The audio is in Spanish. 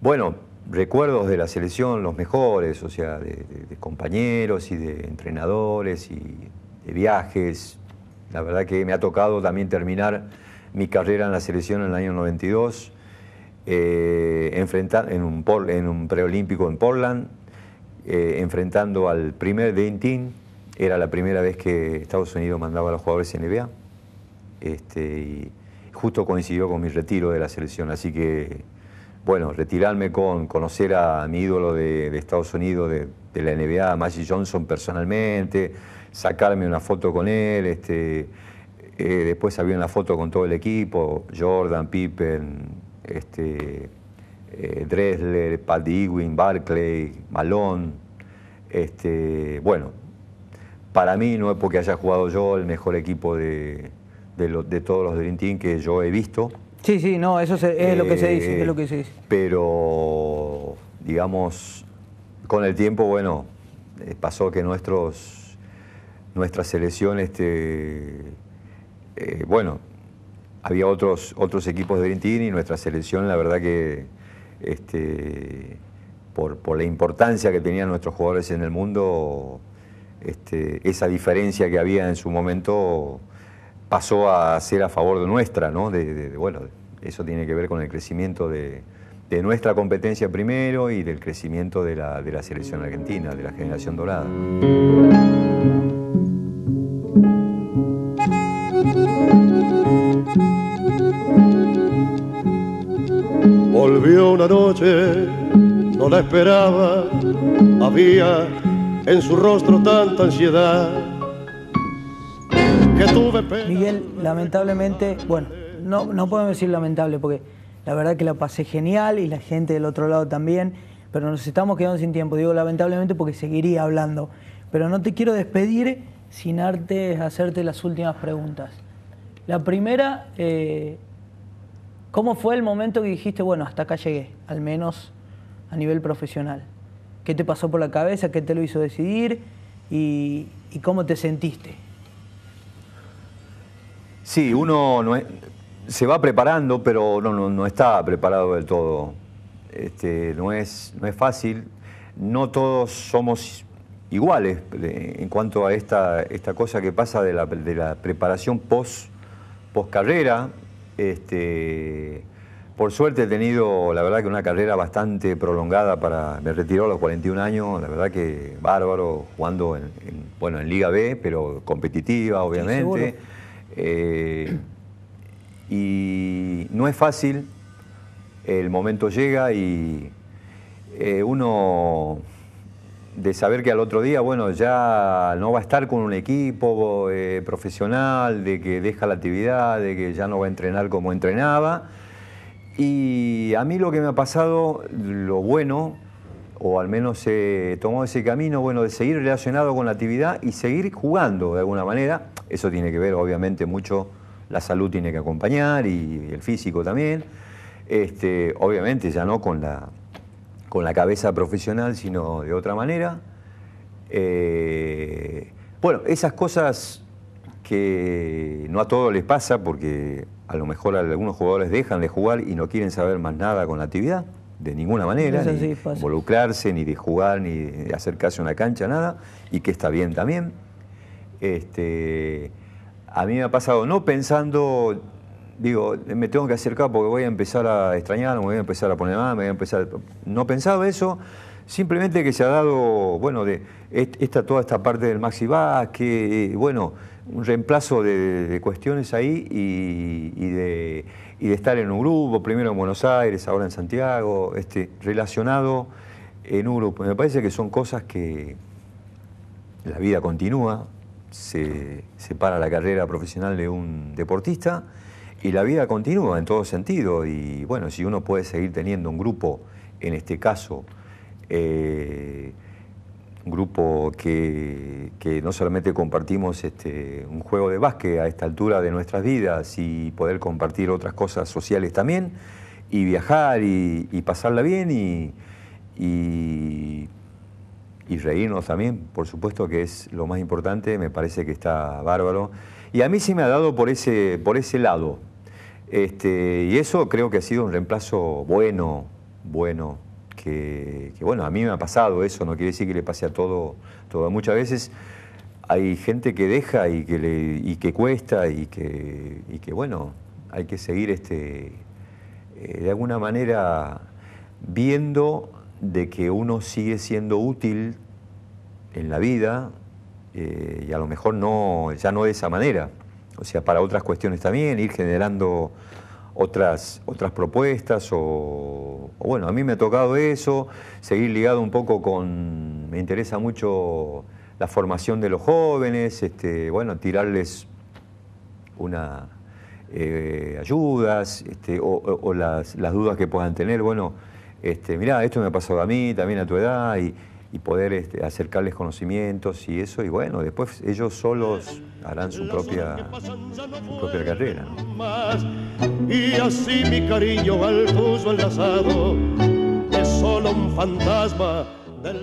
Bueno, recuerdos de la selección, los mejores, o sea, de, compañeros y de entrenadores y de viajes. La verdad que me ha tocado también terminar mi carrera en la selección en el año 92, eh, enfrentar, en un, preolímpico en Portland, eh, enfrentando al primer Dentin. Era la primera vez que Estados Unidos mandaba a los jugadores NBA. Este, y justo coincidió con mi retiro de la selección, así que bueno, retirarme con conocer a mi ídolo de, Estados Unidos, de, la NBA, Magic Johnson personalmente, sacarme una foto con él, este, eh, después había una foto con todo el equipo, Jordan, Pippen, este, eh, Dressler, Ewing, Barclay, Malone, este, bueno, para mí no es porque haya jugado yo el mejor equipo de, de todos los Dream Team que yo he visto, Sí, sí, no, eso es lo que se dice, es lo que se dice. Eh, pero, digamos, con el tiempo, bueno, eh, pasó que nuestros, nuestra selección, este, eh, bueno, había otros, otros equipos de Brentini y nuestra selección, la verdad que este, por, la importancia que tenían nuestros jugadores en el mundo, este, esa diferencia que había en su momento pasó a ser a favor de nuestra, ¿no? De, bueno, eso tiene que ver con el crecimiento de, nuestra competencia primero y del crecimiento de la, de la selección argentina, de la generación dorada. Volvió una noche, no la esperaba, había en su rostro tanta ansiedad Miguel, lamentablemente, bueno, no, no podemos decir lamentable porque la verdad que la pasé genial y la gente del otro lado también, pero nos estamos quedando sin tiempo. Digo lamentablemente porque seguiría hablando, pero no te quiero despedir sin hacerte las últimas preguntas. La primera, eh, ¿cómo fue el momento que dijiste, bueno, hasta acá llegué, al menos a nivel profesional? ¿Qué te pasó por la cabeza? ¿Qué te lo hizo decidir? y cómo te sentiste? Sí, uno se va preparando, pero no, no, está preparado del todo. Este, no, es, no es fácil. No todos somos iguales eh, en cuanto a esta, esta cosa que pasa de la, preparación post, carrera. Este, por suerte he tenido, la verdad, que una carrera bastante prolongada para. Me retiró a los 41 años, la verdad que bárbaro, jugando en, bueno, en Liga B, pero competitiva, obviamente. Eh, y no es fácil, el momento llega y eh, uno de saber que al otro día, bueno, ya no va a estar con un equipo eh, profesional, de que deja la actividad, de que ya no va a entrenar como entrenaba. Y a mí lo que me ha pasado, lo bueno, o al menos he tomado ese camino, bueno, de seguir relacionado con la actividad y seguir jugando de alguna manera, eso tiene que ver, obviamente, mucho, la salud tiene que acompañar y el físico también. Este, obviamente, ya no con la, con la cabeza profesional, sino de otra manera. Eh, bueno, esas cosas que no a todos les pasa porque a lo mejor algunos jugadores dejan de jugar y no quieren saber más nada con la actividad, de ninguna manera, ni involucrarse, ni de jugar, ni de acercarse a una cancha, nada, y que está bien también. Este, a mí me ha pasado, no pensando, digo, me tengo que acercar porque voy a empezar a extrañar, me voy a empezar a poner mal me voy a empezar. No pensaba eso, simplemente que se ha dado, bueno, de esta, toda esta parte del Maxi que bueno, un reemplazo de, cuestiones ahí y, de, estar en un grupo, primero en Buenos Aires, ahora en Santiago, este, relacionado en un grupo. Me parece que son cosas que la vida continúa, se separa la carrera profesional de un deportista y la vida continúa en todo sentido. Y bueno, si uno puede seguir teniendo un grupo, en este caso, eh, un grupo que, no solamente compartimos este, un juego de básquet a esta altura de nuestras vidas y poder compartir otras cosas sociales también, y viajar y, pasarla bien y y reírnos también, por supuesto que es lo más importante, me parece que está bárbaro. Y a mí se me ha dado por ese, por ese lado. Este, y eso creo que ha sido un reemplazo bueno, bueno, que, bueno, a mí me ha pasado eso, no quiere decir que le pase a todo, todo. Muchas veces hay gente que deja y que, le, y que cuesta y que, y que bueno, hay que seguir este, eh, de alguna manera viendo de que uno sigue siendo útil en la vida eh, y a lo mejor no, ya no de esa manera. O sea, para otras cuestiones también, ir generando otras, otras propuestas o, bueno, a mí me ha tocado eso, seguir ligado un poco con, me interesa mucho la formación de los jóvenes, este, bueno, tirarles una eh, ayudas este, o, las, las dudas que puedan tener, bueno, este, mirá, esto me ha pasado a mí, también a tu edad, y, poder este, acercarles conocimientos y eso, y bueno, después ellos solos harán su propia, carrera. Y así mi cariño al enlazado es solo un fantasma.